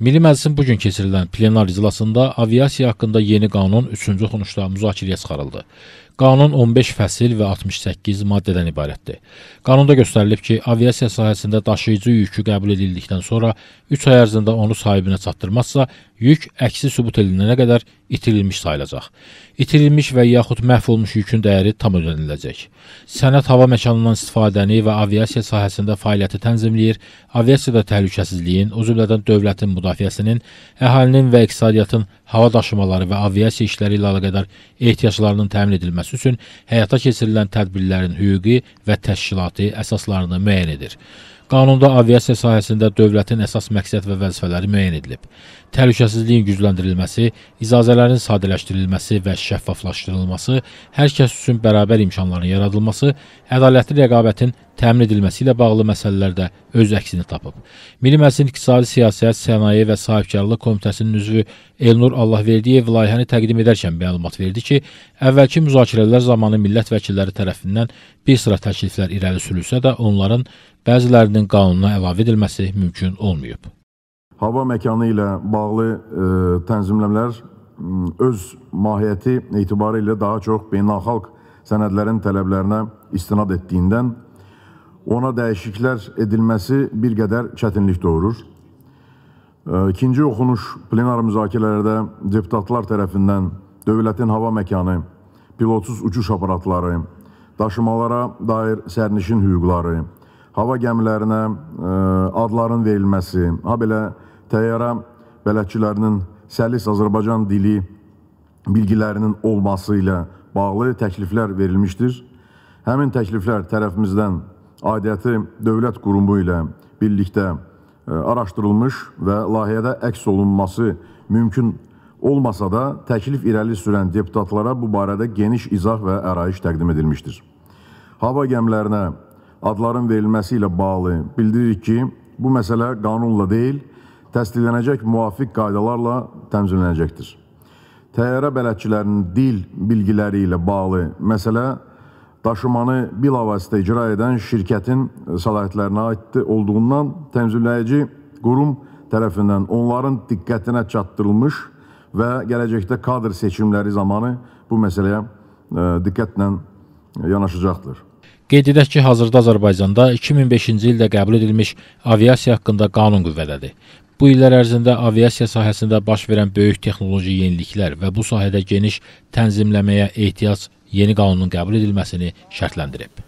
Milli Məclisin bu gün keçirilən plenar iclasında aviasiya haqqında yeni qanun üçüncü oxunuşda müzakirəyə çıxarıldı. Qanun 15 fəsil və 68 maddədən ibarətdir. Qanunda göstərilib ki, aviasiya sahəsində daşıyıcı yükü qəbul edildikdən sonra 3 ay ərzində onu sahibinə çatdırmazsa, yük əksi sübut edilənə qədər itirilmiş sayılacaq. İtirilmiş və yaxud məhv olmuş yükün dəyəri tam ödəniləcək. Sənəd hava məkanından istifadəni və aviasiya sahəsində fəaliyyəti tənzimləyir, aviasiyada təhlükəsizliyin, o cümlədən dövlətin müdafiəsinin, əhalinin və iqtisadiyyatın hava daşımaları və aviasiya işləri ilə əlaqədar ehtiyaclarının təmin edilməsi üçün həyata keçirilən tədbirlərin hüquqi və təşkilati əsaslarını müəyyən edir. Qanunda aviasiya sahəsində dövlətin əsas məqsəd və vəzifələri müəyyən edilib. Təhlükəsizliyin gücləndirilməsi, icazələrin sadələşdirilməsi və şəffaflaşdırılması, hər kəs üçün bərabər imkanların yaradılması, ədalətli rəqabətin təmin edilməsi ilə bağlı məsələlər də öz əksini tapıb. Milli Məclisin İqtisadi Siyasət, Sənaye və Sahibkarlıq Komitəsinin üzvü Elnur Allahverdiyev layihəni təqdim edərkən məlumat verdi ki, əvvəlki müzakirələr zamanı millət vəkilləri tərəfindən bir sıra təkliflər irəli sürülsə də onların bəzilərinin qanuna əlavə edilməsi mümkün olmayıb. Hava məkanı ilə bağlı ə, e, tənzimləmələr öz mahiyyəti etibarı ilə daha çox beynəlxalq sənədlərin tələblərinə istinad etdiyindən ona dəyişikliklər edilməsi bir qədər çətinlik doğurur. İkinci oxunuş plenar müzakirələrdə deputatlar tərəfindən dövlətin hava məkanı, pilotsuz uçuş aparatları, daşımalara dair sərnişin hüquqları, hava gəmilərinə e, adların verilməsi, ha belə təyyarə bələdçilərinin səlis Azərbaycan dili bilgilərinin olması ilə bağlı təkliflər verilmişdir. Həmin təkliflər tərəfimizdən aidiyyəti dövlət qurumu ilə birlikdə e, araşdırılmış və layihədə əks olunması mümkün olmasa da təklif irəli sürən deputatlara bu barədə geniş izah və ərayiş təqdim edilmişdir. Hava gəmlərinə adların verilməsi ilə bağlı bildiririk ki, bu məsələ qanunla deyil, təsdiqlənəcək müvafiq qaydalarla təmzimlənəcəkdir. Təyyarə bələdçilərinin dil bilgiləri ilə bağlı məsələ daşımanı bilavasitə icra edən şirkətin səlahiyyətlərinə aiddir olduğundan tənzimləyici qurum tərəfindən onların diqqətinə çatdırılmış və gələcəkdə kadr seçimləri zamanı bu məsələyə e, diqqətlə yanaşacaqdır. Qeyd edək ki, hazırda Azərbaycanda 2005-ci ildə qəbul edilmiş aviasiya haqqında qanun qüvvədədir. Bu illər ərzində aviasiya sahəsində baş verən böyük texnoloji yeniliklər və bu sahədə geniş tənzimləməyə ehtiyac yeni qanunun qəbul edilməsini şərtləndirib.